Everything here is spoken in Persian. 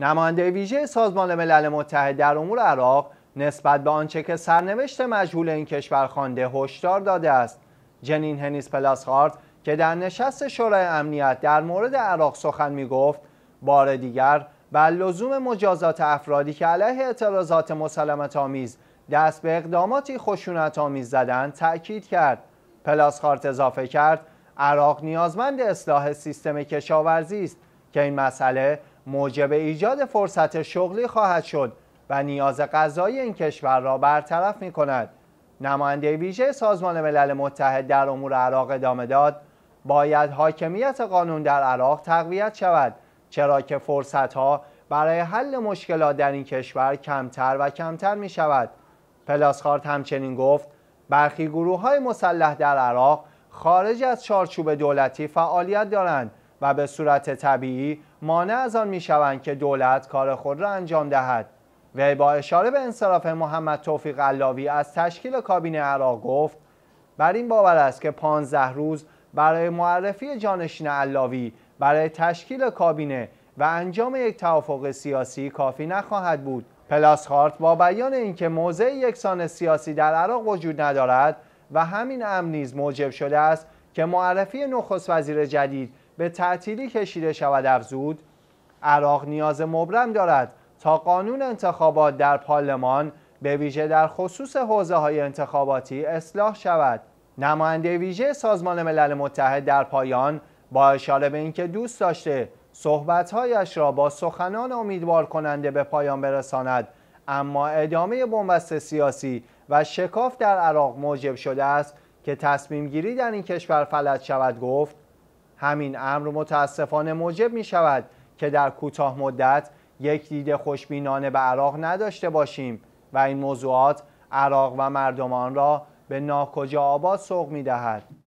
نماینده ویژه سازمان ملل متحد در امور عراق نسبت به آنچه که سرنوشت مجهول این کشور خوانده هشدار داده است جنین هنیس پلاسخارت که در نشست شورای امنیت در مورد عراق سخن می گفت بار دیگر بر لزوم مجازات افرادی که علیه اعتراضات مسلمت آمیز دست به اقداماتی خشونت آمیز زدن تأکید کرد پلاسخارت اضافه کرد عراق نیازمند اصلاح سیستم کشاورزی است که این مسئله موجب ایجاد فرصت شغلی خواهد شد و نیاز غذایی این کشور را برطرف می کند. نماینده ویژه سازمان ملل متحد در امور عراق ادامه داد باید حاکمیت قانون در عراق تقویت شود چرا که فرصت ها برای حل مشکلات در این کشور کمتر و کمتر می شود پلاسخارت همچنین گفت برخی گروه های مسلح در عراق خارج از چارچوب دولتی فعالیت دارند و به صورت طبیعی مانع از آن میشوند که دولت کار خود را انجام دهد وی با اشاره به انصراف محمد توفیق علاوی از تشکیل کابینه عراق گفت بر این باور است که 15 روز برای معرفی جانشین علاوی برای تشکیل کابینه و انجام یک توافق سیاسی کافی نخواهد بود پلاسخارت با بیان اینکه موضع یکسان سیاسی در عراق وجود ندارد و همین امر نیز موجب شده است که معرفی نخست وزیر جدید به تعطیلی کشیده شود افزود عراق نیاز مبرم دارد تا قانون انتخابات در پارلمان به ویژه در خصوص حوزه های انتخاباتی اصلاح شود نماینده ویژه سازمان ملل متحد در پایان با اشاره به اینکه دوست داشته صحبتهایش را با سخنان امیدوار کننده به پایان برساند اما ادامه بنبست سیاسی و شکاف در عراق موجب شده است که تصمیم گیری در این کشور فلج شود گفت همین امر متاسفانه موجب می شود که در کوتاه مدت یک دید خوشبینانه به عراق نداشته باشیم و این موضوعات عراق و مردمان را به ناکجا آباد سوق می دهد.